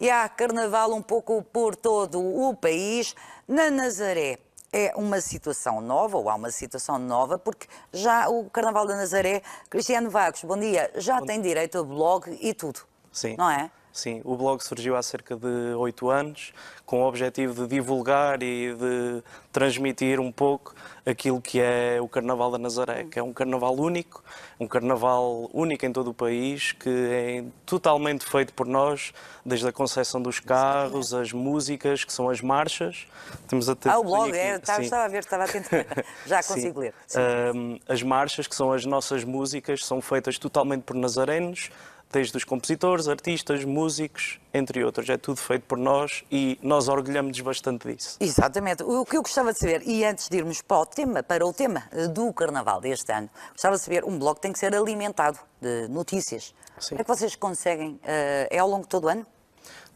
e há carnaval um pouco por todo o país. Na Nazaré é uma situação nova, ou há uma situação nova, porque já o Carnaval da Nazaré, Cristiano Vagos, bom dia, já bom... tem direito a blog e tudo. Sim. Não é? Sim, o blog surgiu há cerca de oito anos, com o objetivo de divulgar e de transmitir um pouco aquilo que é o Carnaval da Nazaré, que é um carnaval único, um carnaval único em todo o país, que é totalmente feito por nós, desde a concepção dos carros, as músicas, que são as marchas. Temos até ah, o blog, aqui, é, estava, estava, a ver, estava a tentar, já consigo ler. Um, as marchas, que são as nossas músicas, são feitas totalmente por nazarenos, desde os compositores, artistas, músicos, entre outros. É tudo feito por nós e nós orgulhamos nos bastante disso. Exatamente. O que eu gostava de saber, e antes de irmos para o tema, para o tema eh, do Carnaval deste ano, gostava de saber, um blog tem que ser alimentado de notícias. Sim. que é que vocês conseguem? Eh, é ao longo de todo o ano?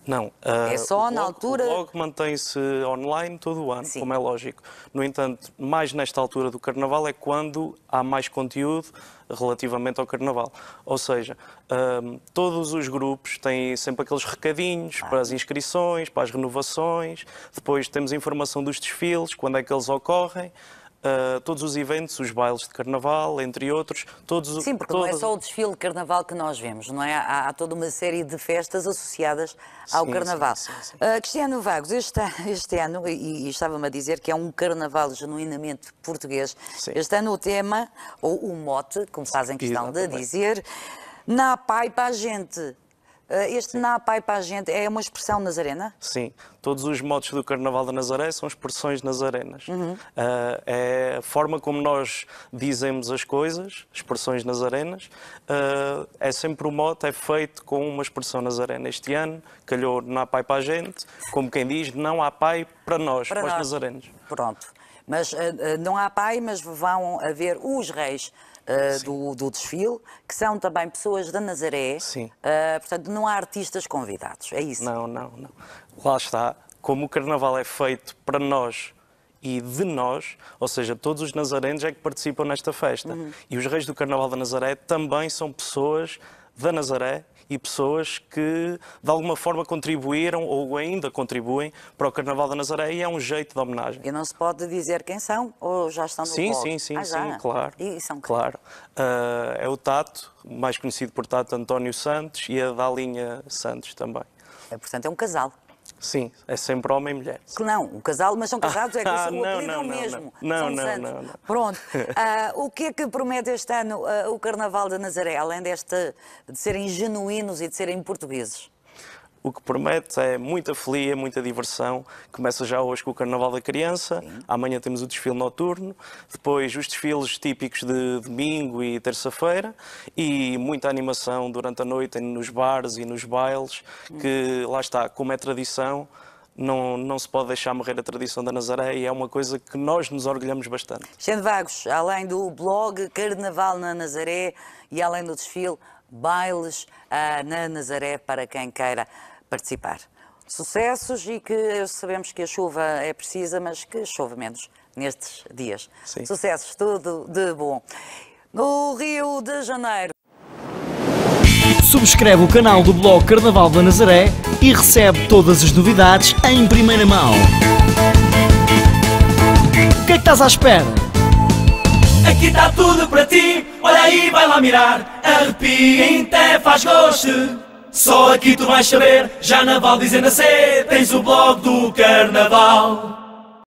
Não. é ah, só blog, na altura. O blog mantém-se online todo o ano, Sim. como é lógico. No entanto, mais nesta altura do Carnaval é quando há mais conteúdo relativamente ao Carnaval. Ou seja, ah, todos os grupos têm sempre aqueles recadinhos ah. para as inscrições, para as renovações, depois temos informação dos desfiles, quando é que eles ocorrem. Uh, todos os eventos, os bailes de carnaval, entre outros, todos Sim, porque todos... não é só o desfile de carnaval que nós vemos, não é? Há, há toda uma série de festas associadas ao sim, carnaval. Sim, sim, uh, Cristiano Vagos, este, este ano, e, e estava-me a dizer que é um carnaval genuinamente português, este ano o tema, ou o mote, como fazem questão Exatamente. de dizer, na paipa a gente eh, este Sim. NAPAI para a gente é uma expressão nazarena? Sim, todos os modos do Carnaval da Nazaré são expressões nazarenas. Uhum. Uh, é a forma como nós dizemos as coisas, expressões nazarenas, uh, é sempre o moto, é feito com uma expressão nazarena. Este ano calhou NAPAI para a gente, como quem diz, não há pai para nós, para, nós. os nazarenos. Pronto, mas uh, não há pai, mas vão haver os reis. Eh, do, do, desfile, que são também pessoas da Nazaré. Sim. Uh, portanto, não há artistas convidados, é isso? Não, não, não. Lá está, como o carnaval é feito para nós e de nós, ou seja, todos os nazarenos é que participam nesta festa. Uhum. E os reis do carnaval da Nazaré também são pessoas da Nazaré e pessoas que de alguma forma contribuíram ou ainda contribuem para o Carnaval da Nazaré e é um jeito de homenagem. E não se pode dizer quem são ou já estão no Sim, blog. sim, sim, ah, sim, claro. E são claro. Uh, é o Tato, mais conhecido por Tato António Santos e a Dalinha Santos também. É, portanto, é um casal. Sim, é sempre homem e mulher. Que não, o casal, mas são casados, é que ah, o não, apelido não, é o mesmo. Não, não, não, não, Pronto. Uh, o que é que promete este ano uh, o Carnaval de Nazaré, além deste, de serem genuínos e de serem portugueses? o que promete é muita folia, muita diversão. Começa já hoje com o Carnaval da Criança, Sim. amanhã temos o desfile noturno, depois os desfiles típicos de domingo e terça-feira e muita animação durante a noite nos bares e nos bailes, que lá está, como é tradição. Não, não se pode deixar morrer a tradição da Nazaré e é uma coisa que nós nos orgulhamos bastante. Sendo Vagos, além do blog Carnaval na Nazaré e além do desfile, bailes na Nazaré para quem queira participar. Sucessos e que sabemos que a chuva é precisa, mas que chove menos nestes dias. Sim. Sucessos, tudo de bom. No Rio de Janeiro. Subscreve o canal do blog Carnaval da Nazaré e recebe todas as novidades em primeira mão. O que é que estás à espera? Aqui é está tudo para ti, olha aí, vai lá mirar. Arrepia até faz gosto. Só aqui tu vais saber, já na Val dizendo a ser, tens o blog do carnaval.